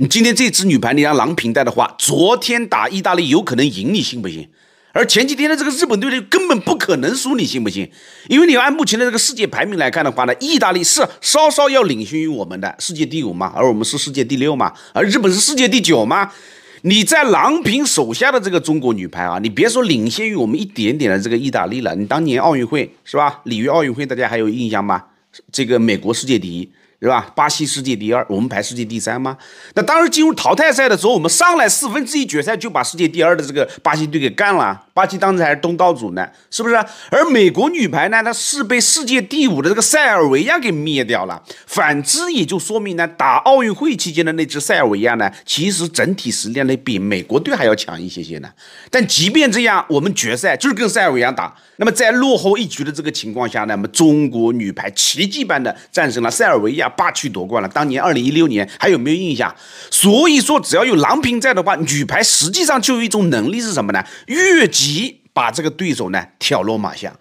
你今天这支女排，你让郎平带的话，昨天打意大利有可能赢，你信不信？而前几天的这个日本队呢，根本不可能输，你信不信？因为你按目前的这个世界排名来看的话呢，意大利是稍稍要领先于我们的世界第五嘛，而我们是世界第六嘛，而日本是世界第九嘛。你在郎平手下的这个中国女排啊，你别说领先于我们一点点的这个意大利了，你当年奥运会是吧？里约奥运会大家还有印象吗？这个美国世界第一。是吧？巴西世界第二，我们排世界第三吗？那当时进入淘汰赛的时候，我们上来四分之一决赛就把世界第二的这个巴西队给干了。巴西当时还是东道主呢，是不是？而美国女排呢，它是被世界第五的这个塞尔维亚给灭掉了。反之也就说明呢，打奥运会期间的那支塞尔维亚呢，其实整体实力呢比美国队还要强一些些呢。但即便这样，我们决赛就是跟塞尔维亚打。那么在落后一局的这个情况下呢，我们中国女排奇迹般的战胜了塞尔维亚。霸气夺冠了，当年二零一六年还有没有印象？所以说只要有郎平在的话，女排实际上就有一种能力是什么呢？越级把这个对手呢挑落马下。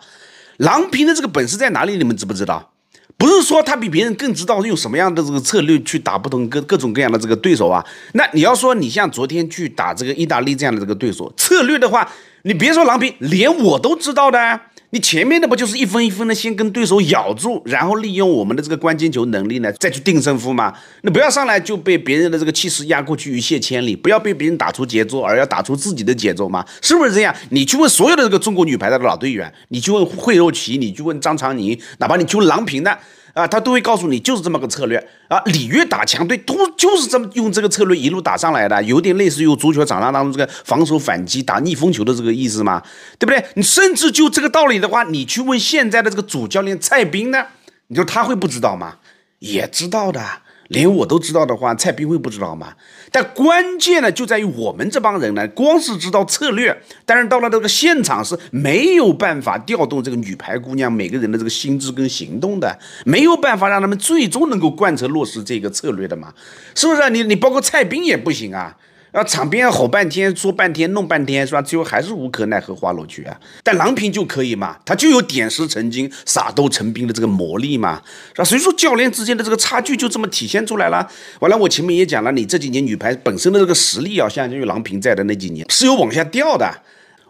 郎平的这个本事在哪里？你们知不知道？不是说他比别人更知道用什么样的这个策略去打不同各各种各样的这个对手啊？那你要说你像昨天去打这个意大利这样的这个对手策略的话，你别说郎平，连我都知道的。你前面的不就是一分一分的先跟对手咬住，然后利用我们的这个关键球能力呢，再去定胜负吗？你不要上来就被别人的这个气势压过去一泻千里，不要被别人打出节奏，而要打出自己的节奏吗？是不是这样？你去问所有的这个中国女排的老队员，你去问惠若琪，你去问张常宁，哪怕你去问郎平的。啊，他都会告诉你，就是这么个策略啊！里约打强队都就是这么用这个策略一路打上来的，有点类似于足球场上当中这个防守反击、打逆风球的这个意思嘛，对不对？你甚至就这个道理的话，你去问现在的这个主教练蔡斌呢，你说他会不知道吗？也知道的。连我都知道的话，蔡斌会不知道吗？但关键呢，就在于我们这帮人呢，光是知道策略，但是到了这个现场是没有办法调动这个女排姑娘每个人的这个心智跟行动的，没有办法让他们最终能够贯彻落实这个策略的嘛？是不是？你你包括蔡斌也不行啊。啊，场边吼半天说半天弄半天是吧？最后还是无可奈何花落去啊！但郎平就可以嘛，她就有点石成金、撒豆成冰的这个魔力嘛，是吧？所以说教练之间的这个差距就这么体现出来了。完了，我前面也讲了，你这几年女排本身的这个实力啊，像因为郎平在的那几年是有往下掉的。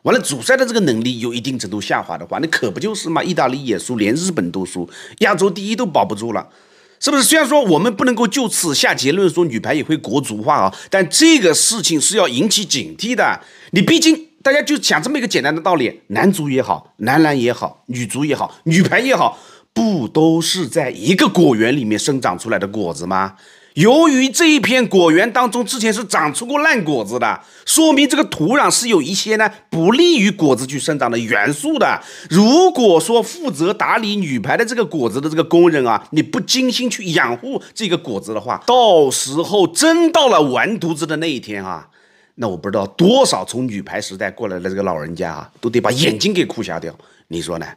完了，主赛的这个能力有一定程度下滑的话，那可不就是嘛？意大利也输，连日本都输，亚洲第一都保不住了。是不是？虽然说我们不能够就此下结论说女排也会国足化啊，但这个事情是要引起警惕的。你毕竟大家就讲这么一个简单的道理：男足也好，男篮也好，女足也好，女排也好。不都是在一个果园里面生长出来的果子吗？由于这一片果园当中之前是长出过烂果子的，说明这个土壤是有一些呢不利于果子去生长的元素的。如果说负责打理女排的这个果子的这个工人啊，你不精心去养护这个果子的话，到时候真到了完犊子的那一天啊，那我不知道多少从女排时代过来的这个老人家啊，都得把眼睛给哭瞎掉。你说呢？